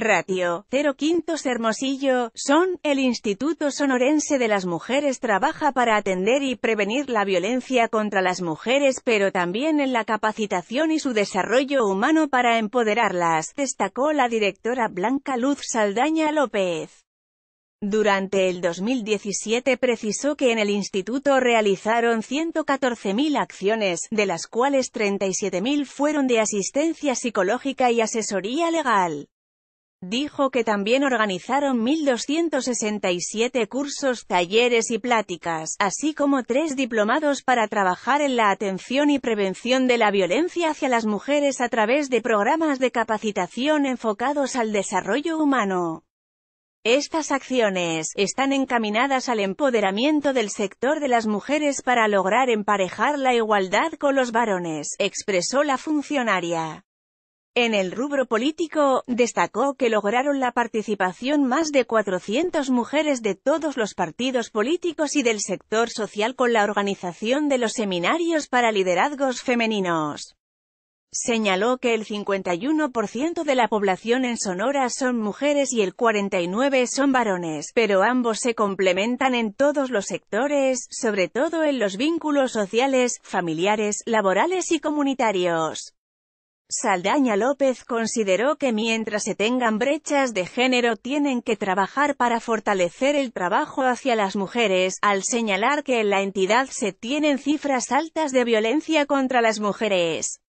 Ratio, 0 Quintos Hermosillo, SON, el Instituto Sonorense de las Mujeres trabaja para atender y prevenir la violencia contra las mujeres pero también en la capacitación y su desarrollo humano para empoderarlas, destacó la directora Blanca Luz Saldaña López. Durante el 2017 precisó que en el instituto realizaron 114.000 acciones, de las cuales 37.000 fueron de asistencia psicológica y asesoría legal. Dijo que también organizaron 1.267 cursos, talleres y pláticas, así como tres diplomados para trabajar en la atención y prevención de la violencia hacia las mujeres a través de programas de capacitación enfocados al desarrollo humano. Estas acciones están encaminadas al empoderamiento del sector de las mujeres para lograr emparejar la igualdad con los varones, expresó la funcionaria. En el rubro político, destacó que lograron la participación más de 400 mujeres de todos los partidos políticos y del sector social con la organización de los seminarios para liderazgos femeninos. Señaló que el 51% de la población en Sonora son mujeres y el 49% son varones, pero ambos se complementan en todos los sectores, sobre todo en los vínculos sociales, familiares, laborales y comunitarios. Saldaña López consideró que mientras se tengan brechas de género tienen que trabajar para fortalecer el trabajo hacia las mujeres, al señalar que en la entidad se tienen cifras altas de violencia contra las mujeres.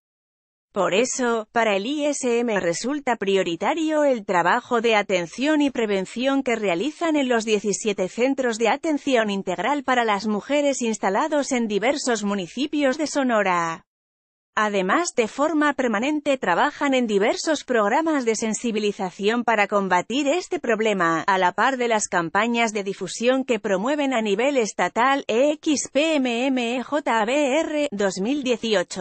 Por eso, para el ISM resulta prioritario el trabajo de atención y prevención que realizan en los 17 centros de atención integral para las mujeres instalados en diversos municipios de Sonora. Además de forma permanente trabajan en diversos programas de sensibilización para combatir este problema, a la par de las campañas de difusión que promueven a nivel estatal EXPMMJBR e 2018.